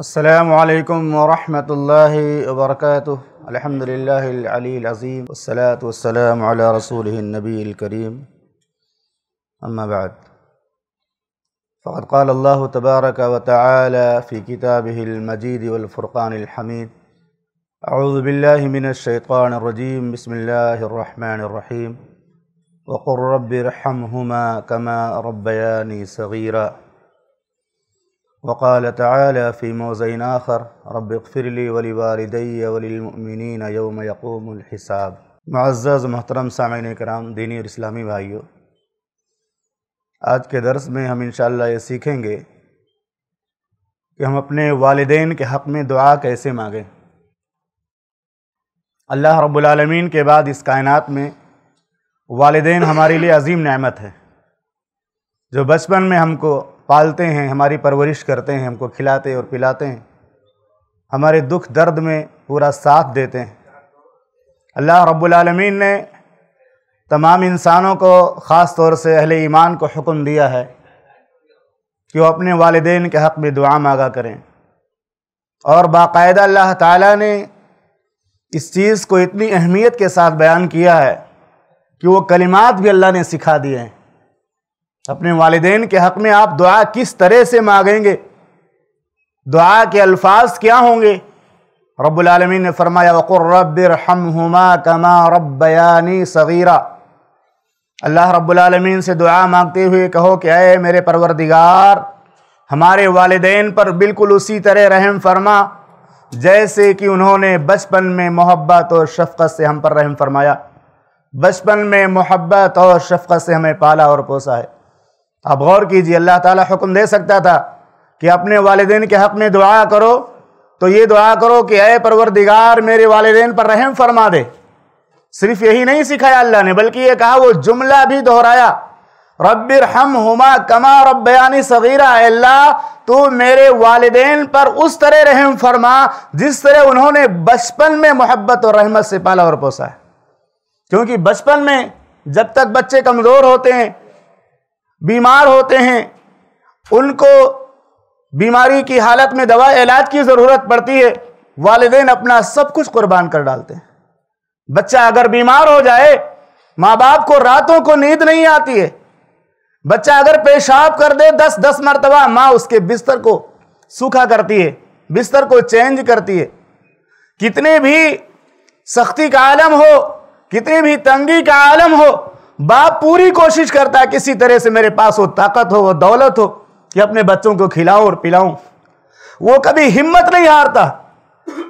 السلام عليكم ورحمة الله وبركاته الحمد لله العلي العظيم والصلاة والسلام على رسوله النبي الكريم أما بعد فقد قال الله تبارك وتعالى في كتابه المجيد والفرقان الحميد أعوذ بالله من الشيطان الرجيم بسم الله الرحمن الرحيم وقل رب ارحمهما كما ربياني صغيرا वक़ाल ताली फ़ी मोज़न आखर रब ली वली वालदी वलीमिन यौम यकूमहिसाब मज़्ज़ महतरम सामिन कराम दीनी और इस्लामी भाइयों आज के दर्स में हम इन ये सीखेंगे कि हम अपने वालदेन के हक़ में दुआ कैसे मांगें अल्लाह रब्लमीन के बाद इस कायनात में वालदेन हमारे लिए अजीम नेमत है जो बचपन में हमको पालते हैं हमारी परवरिश करते हैं हमको खिलाते और पिलाते हैं हमारे दुख दर्द में पूरा साथ देते हैं अल्लाह रब्बुलमीन ने तमाम इंसानों को ख़ास तौर से अहले ईमान को हुक्म दिया है कि वो अपने वालदेन के हक़ में दुआ मांगा करें और बाकायदा अल्लाह ताला ने इस चीज़ को इतनी अहमियत के साथ बयान किया है कि वो कलिमात भी अल्लाह ने सिखा दिए हैं अपने वालदेन के हक़ में आप दुआ किस तरह से मांगेंगे दुआ के अल्फाज क्या होंगे रबालमीन ने फरमाया वक़ुरबरहम हमा कमा रबयानी सगीरा अल्लाह रबालमीन से दुआ मांगते हुए कहो कि अय मेरे परवरदिगार हमारे वालदेन पर बिल्कुल उसी तरह रहम फरमा जैसे कि उन्होंने बचपन में मोहब्बत और शफ़क़त से हम पर रहम फरमाया बचपन में मोहब्बत और शफ़क़त से हमें पाला और पोसा है आप गौर कीजिए अल्लाह ताला हुक्म दे सकता था कि अपने वालदेन के हक़ में दुआ करो तो ये दुआ करो कि अय परवरदिगार मेरे वालदेन पर रहम फरमा दे सिर्फ यही नहीं सिखाया अल्लाह ने बल्कि ये कहा वो जुमला भी दोहराया रब्बिर हम हुमा कमा रबयानी सगीरा अल्लाह मेरे वालदेन पर उस तरह रहम फरमा जिस तरह उन्होंने बचपन में मोहब्बत और रहमत से पाला और पोसा है क्योंकि बचपन में जब तक बच्चे कमज़ोर होते हैं बीमार होते हैं उनको बीमारी की हालत में दवा इलाज की ज़रूरत पड़ती है वालदेन अपना सब कुछ कुर्बान कर डालते हैं बच्चा अगर बीमार हो जाए माँ बाप को रातों को नींद नहीं आती है बच्चा अगर पेशाब कर दे दस दस मरतबा माँ उसके बिस्तर को सूखा करती है बिस्तर को चेंज करती है कितने भी सख्ती का आलम हो कितनी भी तंगी का आलम हो बाप पूरी कोशिश करता है किसी तरह से मेरे पास वो ताकत हो वो दौलत हो कि अपने बच्चों को खिलाऊं और पिलाऊं वो कभी हिम्मत नहीं हारता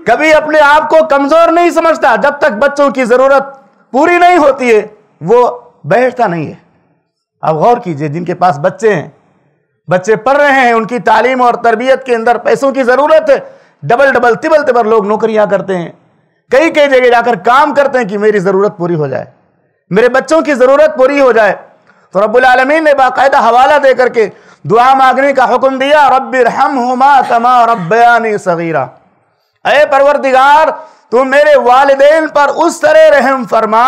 कभी अपने आप को कमजोर नहीं समझता जब तक बच्चों की जरूरत पूरी नहीं होती है वो बैठता नहीं है अब गौर कीजिए जिनके पास बच्चे हैं बच्चे पढ़ रहे हैं उनकी तालीम और तरबियत के अंदर पैसों की ज़रूरत है डबल डबल तिबल तिबल लोग नौकरियां करते हैं कई कई जगह जाकर काम करते हैं कि मेरी ज़रूरत पूरी हो जाए मेरे बच्चों की ज़रूरत पूरी हो जाए तो रबालमीन ने बाकायदा हवाला दे करके दुआ मांगने का हुक्म दिया रब रहम हुमा तमा रबयानी सगीरा अय परवरदिगार तू मेरे वालदेन पर उस तरह रहम फरमा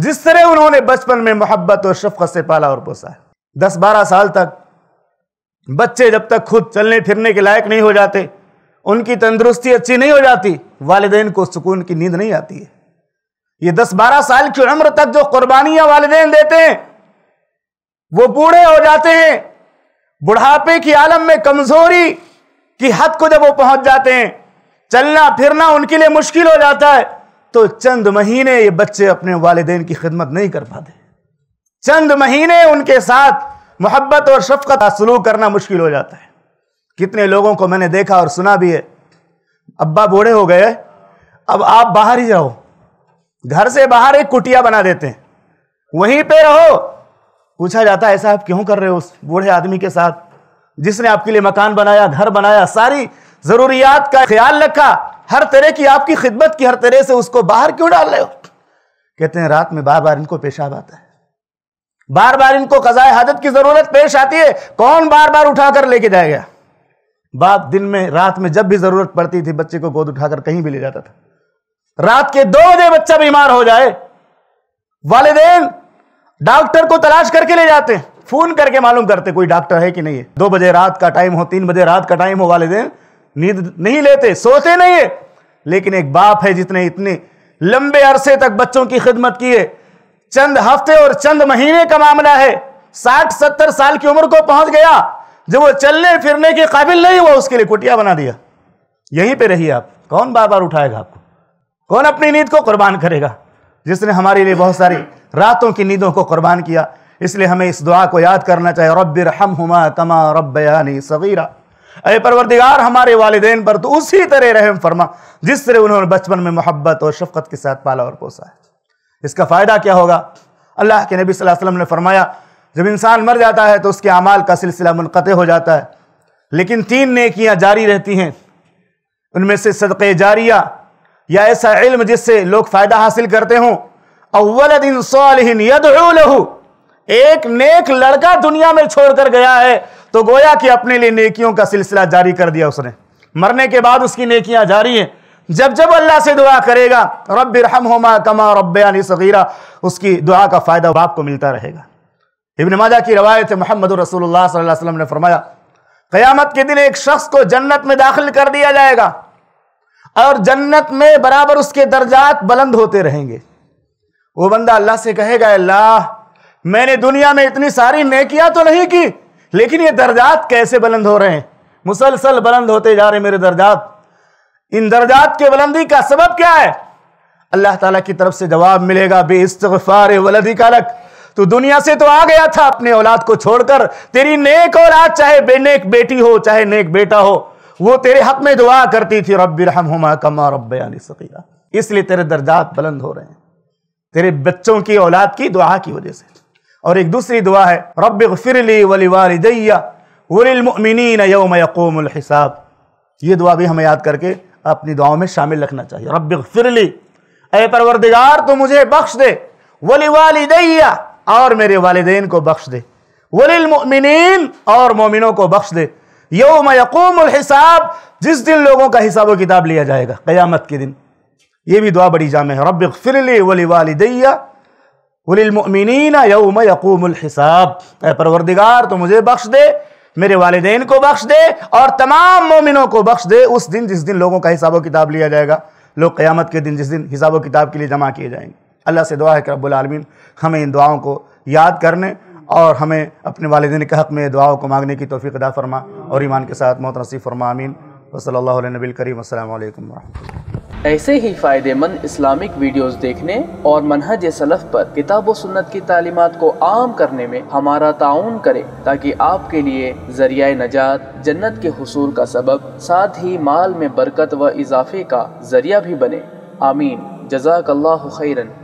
जिस तरह उन्होंने बचपन में मोहब्बत और शफकत से पाला और पोसा है दस बारह साल तक बच्चे जब तक खुद चलने फिरने के लायक नहीं हो जाते उनकी तंदुरुस्ती अच्छी नहीं हो जाती वालदेन को सुकून की नींद नहीं आती है ये दस बारह साल की उम्र तक जो कुर्बानियां वाले देते हैं वो बूढ़े हो जाते हैं बुढ़ापे की आलम में कमजोरी की हद को जब वो पहुंच जाते हैं चलना फिरना उनके लिए मुश्किल हो जाता है तो चंद महीने ये बच्चे अपने वालदेन की खिदमत नहीं कर पाते चंद महीने उनके साथ मोहब्बत और शफकत का सलूक करना मुश्किल हो जाता है कितने लोगों को मैंने देखा और सुना भी है अब्बा बूढ़े हो गए अब आप बाहर ही जाओ घर से बाहर एक कुटिया बना देते हैं वहीं पे रहो पूछा जाता है ऐसा आप क्यों कर रहे हो उस बूढ़े आदमी के साथ जिसने आपके लिए मकान बनाया घर बनाया सारी जरूरियात का ख्याल रखा हर तरह की आपकी खिदमत की हर तरह से उसको बाहर क्यों डाल रहे हो कहते हैं रात में बार बार इनको पेशाब आता है बार बार इनको कजाए हाजत की जरूरत पेश आती है कौन बार बार उठा कर लेके जाएगा बाप दिन में रात में जब भी जरूरत पड़ती थी बच्चे को गोद उठाकर कहीं भी ले जाता था रात के दो बजे बच्चा बीमार हो जाए वालदेन डॉक्टर को तलाश करके ले जाते फोन करके मालूम करते कोई डॉक्टर है कि नहीं है दो बजे रात का टाइम हो तीन बजे रात का टाइम हो वालदेन नींद नहीं लेते सोते नहीं है लेकिन एक बाप है जितने इतने लंबे अरसे तक बच्चों की खिदमत की है चंद हफ्ते और चंद महीने का मामला है साठ सत्तर साल की उम्र को पहुंच गया जब वो चलने फिरने के काबिल नहीं हुआ उसके लिए कुटिया बना दिया यहीं पे रहिए आप कौन बार बार उठाएगा आपको कौन अपनी नींद को कुर्बान करेगा जिसने हमारे लिए बहुत सारी रातों की नींदों को कुर्बान किया इसलिए हमें इस दुआ को याद करना चाहिए रब्बिर हम हुमा कमा रबयानी सगीरा अरे परवरदिगार हमारे वालदेन पर तो उसी तरह रहम फरमा जिस तरह उन्होंने बचपन में मोहब्बत और शफकत के साथ पाला और पोसा है इसका फ़ायदा क्या होगा अल्लाह के नबी वसल्लम ने फरमाया जब इंसान मर जाता है तो उसके अमाल का सिलसिला मुनक़ हो जाता है लेकिन तीन नेकियां जारी रहती हैं उनमें से सदक़ जारिया या ऐसा इल्म जिससे लोग फ़ायदा हासिल करते हों अव्वल दिन सालहीन यदू एक नेक लड़का दुनिया में छोड़कर गया है तो गोया कि अपने लिए नेकियों का सिलसिला जारी कर दिया उसने मरने के बाद उसकी नेकियां जारी हैं जब जब अल्लाह से दुआ करेगा रब रहम होमा कमा रबयानी सगीरा उसकी दुआ का फ़ायदा बाप को मिलता रहेगा इबन माजा की रवायत मोहम्मद रसूल वसल्लम ने फरमाया क़यामत के दिन एक शख्स को जन्नत में दाखिल कर दिया जाएगा और जन्नत में बराबर उसके दर्जात बुलंद होते रहेंगे वो बंदा अल्लाह से कहेगा अल्लाह मैंने दुनिया में इतनी सारी नेकियां तो नहीं की लेकिन ये दर्जात कैसे बुलंद हो रहे हैं मुसलसल बुलंद होते जा रहे मेरे दर्जात इन दर्जात के बुलंदी का सबब क्या है अल्लाह ताला की तरफ से जवाब मिलेगा बेस्तफार वलदी कालक तो दुनिया से तो आ गया था अपने औलाद को छोड़कर तेरी नेक औलाद चाहे बेनेक बेटी हो चाहे नेक बेटा हो वो तेरे हक में दुआ करती थी रब रहम कमा रबयानी सकीरा इसलिए तेरे दर्जात बुलंद हो रहे हैं तेरे बच्चों की औलाद की दुआ की वजह से और एक दूसरी दुआ है रब फिरली वली वालदैया वमिन यौम यकोम हिसाब ये दुआ भी हमें याद करके अपनी दुआओं में शामिल रखना चाहिए रब फिरली अय परवरदिगार तो मुझे बख्श दे वली वालदैया और मेरे वालदेन को बख्श दे वलिलमिन और मोमिनों को बख्श दे यौम यकूम हिसाब जिस दिन लोगों का हिसाब किताब लिया जाएगा क़यामत के दिन ये भी दुआ बड़ी जाम है रब फिरली वली वालदैया वलिलमिन यौम यकूम हिसाब परवरदिगार तो मुझे बख्श दे मेरे वालदेन को बख्श दे और तमाम मोमिनों को बख्श दे उस दिन जिस दिन लोगों का हिसाब किताब लिया जाएगा लोग क़्यामत के दिन जिस दिन हिसाब किताब के लिए जमा किए जाएंगे अल्लाह से दुआ है कि रब्बुल आलमीन हमें इन दुआओं को याद करने और हमें अपने वालदेन के हक़ में दुआओं को मांगने की तोफ़ी अदा फरमा और ईमान के साथ मोहत नसीब फरमा अमीन वसल्ला नबी करीम अल्लाम ऐसे ही फ़ायदेमंद इस्लामिक वीडियोस देखने और मनहज सलफ़ पर किताब सुन्नत की तालीमत को आम करने में हमारा ताउन करें ताकि आपके लिए जरिया नजात जन्नत के हसूल का सबब साथ ही माल में बरकत व इजाफे का जरिया भी बने आमीन जजाक खैरन